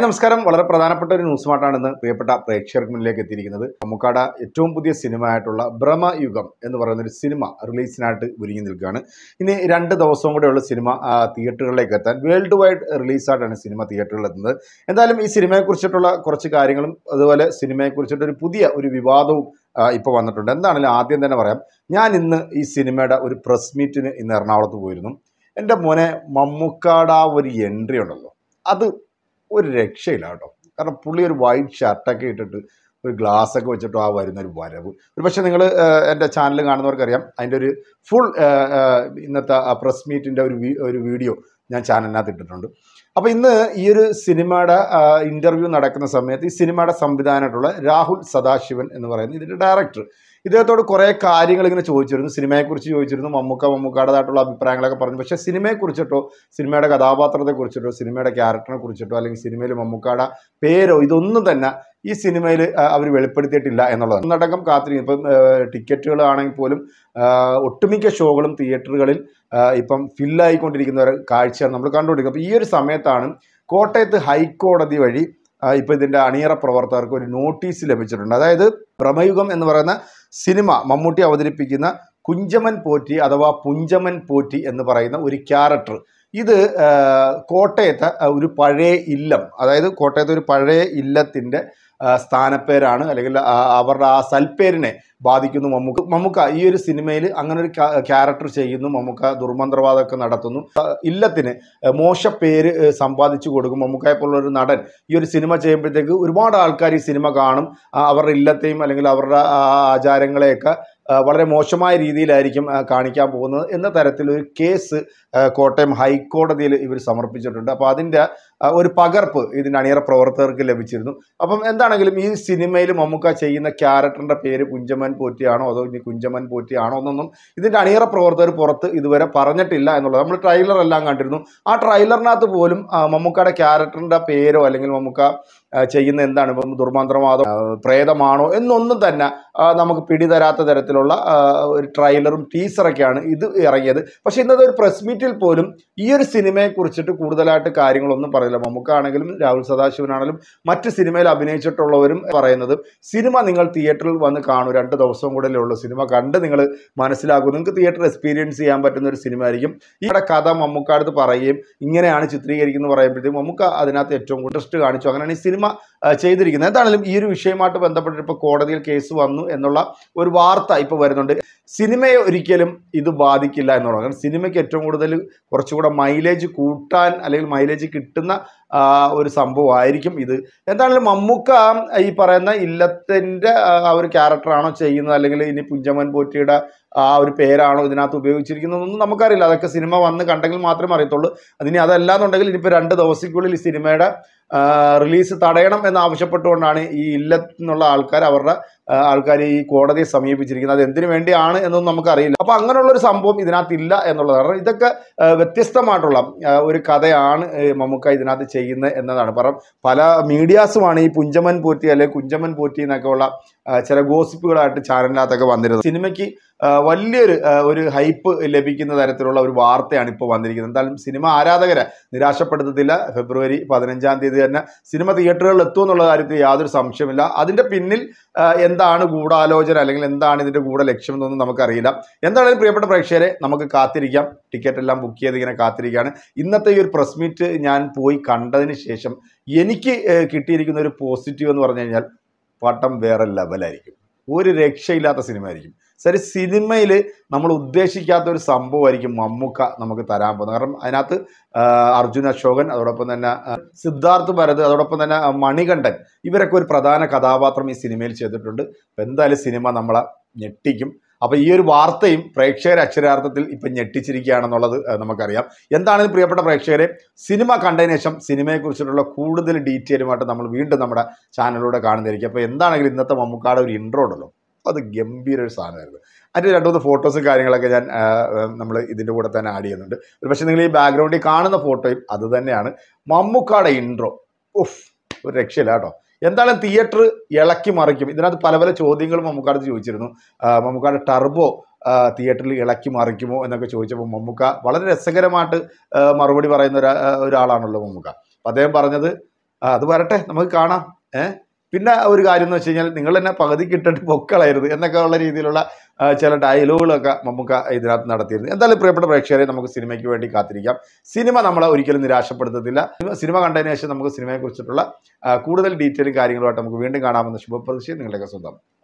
hi നമസ്കാരം വളരെ പ്രധാനപ്പെട്ട ഒരു ന്യൂസുമായിട്ടാണ് ഇന്ന് പ്രിയപ്പെട്ട പ്രേക്ഷകർക്ക് മുന്നിലേക്ക് എത്തിയിരിക്കുന്നത് നമുക്കട ഏറ്റവും പുതിയ സിനിമ ആയിട്ടുള്ള ഭ്രമയുഗം എന്ന് പറയുന്ന ഒരു സിനിമ റിലീസിനായിട്ട് ഒരുങ്ങി നിൽക്കുകയാണ് ഇനി രണ്ട് ദിവസവും കൂടെയുള്ള സിനിമ തിയേറ്ററുകളിലേക്ക് എത്താൻ വേൾഡ് വൈഡ് റിലീസായിട്ടാണ് സിനിമ തിയേറ്ററുകളിൽ എത്തുന്നത് എന്തായാലും ഈ സിനിമയെക്കുറിച്ചിട്ടുള്ള കുറച്ച് കാര്യങ്ങളും അതുപോലെ സിനിമയെക്കുറിച്ചിട്ടൊരു പുതിയ ഒരു വിവാദവും ഇപ്പോൾ വന്നിട്ടുണ്ട് എന്താണെങ്കിലും ആദ്യം തന്നെ പറയാം ഞാൻ ഇന്ന് ഈ സിനിമയുടെ ഒരു പ്രസ് മീറ്റിന് ഇന്ന് എറണാകുളത്ത് പോയിരുന്നു എൻ്റെ മോനെ മമ്മൂക്കാട ഒരു എൻട്രി ഉണ്ടല്ലോ അത് ഒരു രക്ഷയില്ല കേട്ടോ കാരണം പുള്ളി ഒരു വൈറ്റ് ഷർട്ടൊക്കെ ഇട്ടിട്ട് ഒരു ഗ്ലാസ് ഒക്കെ വെച്ചിട്ട് ആ വരുന്ന ഒരു വരവ് ഒരു പക്ഷേ നിങ്ങൾ എൻ്റെ ചാനൽ കാണുന്നവർക്കറിയാം അതിൻ്റെ ഒരു ഫുൾ ഇന്നത്തെ പ്രസ് മീറ്റിൻ്റെ ഒരു ഒരു വീഡിയോ ഞാൻ ചാനലിനകത്ത് ഇട്ടിട്ടുണ്ട് അപ്പോൾ ഇന്ന് ഈ ഒരു സിനിമയുടെ ഇൻ്റർവ്യൂ നടക്കുന്ന സമയത്ത് ഈ സിനിമയുടെ സംവിധാനമായിട്ടുള്ള രാഹുൽ സദാശിവൻ എന്ന് പറയുന്ന ഇതിൻ്റെ ഡയറക്ടർ ഇദ്ദേഹത്തോട് കുറേ കാര്യങ്ങൾ ഇങ്ങനെ ചോദിച്ചിരുന്നു സിനിമയെക്കുറിച്ച് ചോദിച്ചിരുന്നു മമ്മൂക്ക മമ്മൂക്കാടേതായിട്ടുള്ള അഭിപ്രായങ്ങളൊക്കെ പറഞ്ഞു പക്ഷേ സിനിമയെക്കുറിച്ചിട്ടോ സിനിമയുടെ കഥാപാത്രത്തെക്കുറിച്ചിട്ടോ സിനിമയുടെ ക്യാരക്ടറിനെ കുറിച്ചിട്ടോ അല്ലെങ്കിൽ സിനിമയിൽ മമ്മൂക്കാട പേരോ ഇതൊന്നും തന്നെ ഈ സിനിമയിൽ അവർ വെളിപ്പെടുത്തിയിട്ടില്ല എന്നുള്ളത് ഒന്നടക്കം കാത്തിരിക്കും ഇപ്പം ടിക്കറ്റുകളാണെങ്കിൽ പോലും ഒട്ടുമിക്ക ഷോകളും തിയേറ്ററുകളിൽ ഇപ്പം ഫില്ലായിക്കൊണ്ടിരിക്കുന്ന ഒരു കാഴ്ചയാണ് നമ്മൾ കണ്ടുകൊണ്ടിരിക്കുന്നത് അപ്പോൾ ഈ ഒരു സമയത്താണ് കോട്ടയത്ത് ഹൈക്കോടതി വഴി ഇപ്പം ഇതിൻ്റെ അണിയറ പ്രവർത്തകർക്ക് ഒരു നോട്ടീസ് ലഭിച്ചിട്ടുണ്ട് അതായത് പ്രമയുഗം എന്ന് പറയുന്ന സിനിമ മമ്മൂട്ടി അവതരിപ്പിക്കുന്ന കുഞ്ചമൻ പോറ്റി അഥവാ പുഞ്ചമൻ പോറ്റി എന്ന് പറയുന്ന ഒരു ക്യാരക്ടർ ഇത് കോട്ടയത്തെ ഒരു പഴയ ഇല്ലം അതായത് കോട്ടയത്തെ ഒരു പഴയ ഇല്ലത്തിൻ്റെ സ്ഥാനപ്പേരാണ് അല്ലെങ്കിൽ അവരുടെ ആ സൽപ്പേരിനെ ബാധിക്കുന്നു മമ്മൂക്ക മമ്മൂക്ക ഈ ഒരു സിനിമയിൽ അങ്ങനെ ഒരു ക്യാരക്ടർ ചെയ്യുന്നു മമ്മൂക്ക ദുർമന്ത്രവാദമൊക്കെ നടത്തുന്നു ഇല്ലത്തിന് മോശ പേര് സമ്പാദിച്ചു കൊടുക്കും പോലുള്ള ഒരു നടൻ ഈ ഒരു സിനിമ ചെയ്യുമ്പോഴത്തേക്ക് ഒരുപാട് ആൾക്കാർ ഈ സിനിമ കാണും അവരുടെ ഇല്ലത്തെയും അല്ലെങ്കിൽ അവരുടെ ആചാരങ്ങളെയൊക്കെ വളരെ മോശമായ രീതിയിലായിരിക്കും കാണിക്കാൻ പോകുന്നത് എന്ന തരത്തിലൊരു കേസ് കോട്ടയം ഹൈക്കോടതിയിൽ ഇവർ സമർപ്പിച്ചിട്ടുണ്ട് അപ്പോൾ അതിൻ്റെ ഒരു പകർപ്പ് ഇതിൻ്റെ അണിയറ പ്രവർത്തകർക്ക് ലഭിച്ചിരുന്നു അപ്പം എന്താണെങ്കിലും ഈ സിനിമയിൽ മമ്മൂക്ക ചെയ്യുന്ന ക്യാരക്ടറിൻ്റെ പേര് കുഞ്ചമൻ പോറ്റിയാണോ അതോ ഇനി കുഞ്ചമൻ പോറ്റിയാണോ എന്നൊന്നും ഇതിൻ്റെ അണിയറ പ്രവർത്തകർ പുറത്ത് ഇതുവരെ പറഞ്ഞിട്ടില്ല എന്നുള്ളത് നമ്മൾ ട്രെയിലർ എല്ലാം കണ്ടിരുന്നു ആ ട്രെയിലറിനകത്ത് പോലും മമ്മൂക്കയുടെ ക്യാരക്ടറിൻ്റെ പേരോ അല്ലെങ്കിൽ മമ്മൂക്ക ചെയ്യുന്ന എന്താണ് ഇപ്പം ദുർമന്ത്രവാദം പ്രേതമാണോ എന്നൊന്നും തന്നെ നമുക്ക് പിടിതരാത്ത തരത്തിലുള്ള ഒരു ട്രെയിലറും ടീസറൊക്കെയാണ് ഇത് ഇറങ്ങിയത് പക്ഷേ ഇന്നത്തെ ഒരു പ്രസ് മീറ്റ് മിനിറ്റിൽ പോലും ഈ ഒരു സിനിമയെ കുറിച്ചിട്ട് കൂടുതലായിട്ട് കാര്യങ്ങളൊന്നും പറയില്ല മമ്മൂക്കാണെങ്കിലും രാഹുൽ സദാശിവനാണെങ്കിലും മറ്റ് സിനിമയിൽ അഭിനയിച്ചിട്ടുള്ളവരും പറയുന്നത് സിനിമ നിങ്ങൾ തിയേറ്ററിൽ വന്ന് കാണൂ രണ്ട് ദിവസം കൂടെ ഉള്ളൂ സിനിമ കണ്ട് നിങ്ങൾ മനസ്സിലാക്കും നിങ്ങൾക്ക് തിയേറ്റർ എക്സ്പീരിയൻസ് ചെയ്യാൻ പറ്റുന്ന ഒരു സിനിമ ആയിരിക്കും ഇവിടെ കഥ മമ്മൂക്കാടുത്ത് പറയുകയും ഇങ്ങനെയാണ് ചിത്രീകരിക്കുന്നത് പറയുമ്പോഴത്തേക്കും മമ്മൂക്ക അതിനകത്ത് ഏറ്റവും കൂടുതൽ ഇൻട്രസ്റ്റ് കാണിച്ചു അങ്ങനെയാണ് ഈ സിനിമ ചെയ്തിരിക്കുന്നത് എന്താണെങ്കിലും ഈ ഒരു വിഷയമായിട്ട് ബന്ധപ്പെട്ടിട്ട് ഇപ്പോൾ കോടതിയിൽ കേസ് വന്നു എന്നുള്ള ഒരു വാർത്ത ഇപ്പോൾ വരുന്നുണ്ട് സിനിമയെ ഒരിക്കലും ഇത് ബാധിക്കില്ല എന്നുള്ളത് കാരണം സിനിമയ്ക്ക് ഏറ്റവും കൂടുതൽ കുറച്ചുകൂടെ മൈലേജ് കൂട്ടാൻ അല്ലെങ്കിൽ മൈലേജ് കിട്ടുന്ന ഒരു സംഭവമായിരിക്കും ഇത് എന്താണെങ്കിലും മമ്മൂക്ക ഈ പറയുന്ന ഇല്ലത്തിൻ്റെ ആ ഒരു ക്യാരക്ടറാണോ ചെയ്യുന്നത് അല്ലെങ്കിൽ ഇനി പുഞ്ചമൻ പോറ്റിയുടെ ആ ഒരു പേരാണോ ഇതിനകത്ത് ഉപയോഗിച്ചിരിക്കുന്നതെന്നൊന്നും നമുക്കറിയില്ല അതൊക്കെ സിനിമ വന്ന് കണ്ടെങ്കിൽ മാത്രമേ അറിയത്തുള്ളൂ അതിനി അതല്ലാന്നുണ്ടെങ്കിൽ ഇനിയിപ്പോൾ രണ്ട് ദിവസക്കുള്ളിൽ ഈ സിനിമയുടെ റിലീസ് തടയണം എന്നാവശ്യപ്പെട്ടുകൊണ്ടാണ് ഈ ഇല്ലത്ത് എന്നുള്ള ആൾക്കാർ അവരുടെ ആൾക്കാർ ഈ കോടതിയെ സമീപിച്ചിരിക്കുന്നത് അത് എന്തിനു വേണ്ടിയാണ് എന്നൊന്നും നമുക്കറിയില്ല അപ്പോൾ അങ്ങനെയുള്ള ഒരു സംഭവം ഇതിനകത്തില്ല എന്നുള്ളതാണ് ഇതൊക്കെ വ്യത്യസ്തമായിട്ടുള്ള ഒരു കഥയാണ് മമ്മുക്ക ഇതിനകത്ത് ചെയ്യുന്നത് എന്നതാണ് കാരണം പല മീഡിയാസുമാണ് ഈ പുഞ്ചമൻ പോറ്റി അല്ലെങ്കിൽ കുഞ്ചമൻ പോറ്റി എന്നൊക്കെ ഉള്ള ചില ഗോസിപ്പുകളായിട്ട് ചാനലിനകത്തൊക്കെ വന്നിരുന്നത് സിനിമയ്ക്ക് വലിയൊരു ഒരു ഹൈപ്പ് ലഭിക്കുന്ന തരത്തിലുള്ള ഒരു വാർത്തയാണ് ഇപ്പോൾ വന്നിരിക്കുന്നത് എന്തായാലും സിനിമ ആരാധകരെ നിരാശപ്പെടുത്തത്തില്ല ഫെബ്രുവരി പതിനഞ്ചാം തീയതി തന്നെ സിനിമ തിയേറ്ററുകളിൽ എത്തും എന്നുള്ള കാര്യത്തിൽ യാതൊരു സംശയമില്ല അതിൻ്റെ പിന്നിൽ എന്താണ് ഗൂഢാലോചന അല്ലെങ്കിൽ എന്താണ് ഇതിൻ്റെ ഗൂഢ ലക്ഷ്യം എന്നൊന്നും നമുക്കറിയില്ല എന്തായാലും പ്രിയപ്പെട്ട പ്രേക്ഷകരെ നമുക്ക് കാത്തിരിക്കാം ടിക്കറ്റ് എല്ലാം ബുക്ക് ചെയ്ത് ഇങ്ങനെ കാത്തിരിക്കുകയാണ് ഇന്നത്തെ ഈ ഒരു പ്രസ് മീറ്റ് ഞാൻ പോയി കണ്ടതിന് ശേഷം എനിക്ക് കിട്ടിയിരിക്കുന്ന ഒരു പോസിറ്റീവ് എന്ന് പറഞ്ഞു കഴിഞ്ഞാൽ പാട്ടം വേറെ ലെവലായിരിക്കും ഒരു രക്ഷയില്ലാത്ത സിനിമ ആയിരിക്കും ശരി സിനിമയിൽ നമ്മൾ ഉദ്ദേശിക്കാത്ത ഒരു സംഭവമായിരിക്കും മമ്മൂക്ക നമുക്ക് തരാൻ പോകുന്നത് കാരണം അതിനകത്ത് അർജുൻ അശോകൻ അതോടൊപ്പം തന്നെ സിദ്ധാർത്ഥ് ഭരത് അതോടൊപ്പം തന്നെ മണികണ്ഠൻ ഇവരൊക്കെ ഒരു പ്രധാന കഥാപാത്രം ഈ സിനിമയിൽ ചെയ്തിട്ടുണ്ട് അപ്പം എന്തായാലും സിനിമ നമ്മളെ ഞെട്ടിക്കും അപ്പം ഈ ഒരു വാർത്തയും പ്രേക്ഷകർ അക്ഷരാർത്ഥത്തിൽ ഇപ്പം ഞെട്ടിച്ചിരിക്കുകയാണെന്നുള്ളത് നമുക്കറിയാം എന്താണ് പ്രിയപ്പെട്ട പ്രേക്ഷകരെ സിനിമ കണ്ടതിന് ശേഷം സിനിമയെക്കുറിച്ചിട്ടുള്ള കൂടുതൽ ഡീറ്റെയിലുമായിട്ട് നമ്മൾ വീണ്ടും നമ്മുടെ ചാനലിലൂടെ കാണുന്നതായിരിക്കും അപ്പോൾ എന്താണെങ്കിലും ഇന്നത്തെ മമ്മൂക്കാട് ഒരു ഇൻട്രോ ഉണ്ടല്ലോ അത് ഗംഭീര ഒരു സാധനമായിരുന്നു അതിൻ്റെ രണ്ട് മൂന്ന് ഫോട്ടോസും കാര്യങ്ങളൊക്കെ ഞാൻ നമ്മൾ ഇതിൻ്റെ കൂടെ തന്നെ ആഡ് ചെയ്യുന്നുണ്ട് ഒരു പക്ഷേ നിങ്ങൾ ഈ ബാക്ക്ഗ്രൗണ്ടിൽ കാണുന്ന ഫോട്ടോയും അത് തന്നെയാണ് മമ്മൂക്കാടെ ഇൻട്രോ ഉഫ് ഒരു രക്ഷയില്ല കേട്ടോ എന്താണ് തിയേറ്റർ ഇളക്കി മറിക്കും ഇതിനകത്ത് പല പല ചോദ്യങ്ങളും മമ്മൂക്കാട് ചോദിച്ചിരുന്നു മമ്മൂക്കാട് ടർബോ തിയേറ്ററിൽ ഇളക്കി മറിക്കുമോ എന്നൊക്കെ ചോദിച്ചപ്പോൾ മമ്മൂക്ക വളരെ രസകരമായിട്ട് മറുപടി പറയുന്ന ഒരാളാണല്ലോ മമ്മൂക്ക അദ്ദേഹം പറഞ്ഞത് അത് വരട്ടെ നമുക്ക് കാണാം ഏഹ് പിന്നെ ഒരു കാര്യം എന്ന് വെച്ച് കഴിഞ്ഞാൽ നിങ്ങൾ എന്നെ പകുതി കിട്ടിട്ട് പൊക്കളായിരുന്നു എന്നൊക്കെ ഉള്ള രീതിയിലുള്ള ചില ഡയലോഗുകളൊക്കെ നമുക്ക് ഇതിനകത്ത് നടത്തിയിരുന്നു എന്തായാലും പ്രിയപ്പെട്ട പ്രേക്ഷകരെ നമുക്ക് സിനിമയ്ക്ക് വേണ്ടി കാത്തിരിക്കാം സിനിമ നമ്മളെ ഒരിക്കലും നിരാശപ്പെടുത്തത്തില്ല സിനിമ കണ്ടതിന് ശേഷം നമുക്ക് സിനിമയെക്കുറിച്ചിട്ടുള്ള കൂടുതൽ ഡീറ്റെയിലും കാര്യങ്ങളുമായിട്ട് നമുക്ക് വീണ്ടും കാണാമെന്ന ശുഭപ്രതീക്ഷ നിങ്ങളുടെയൊക്കെ സ്വന്തം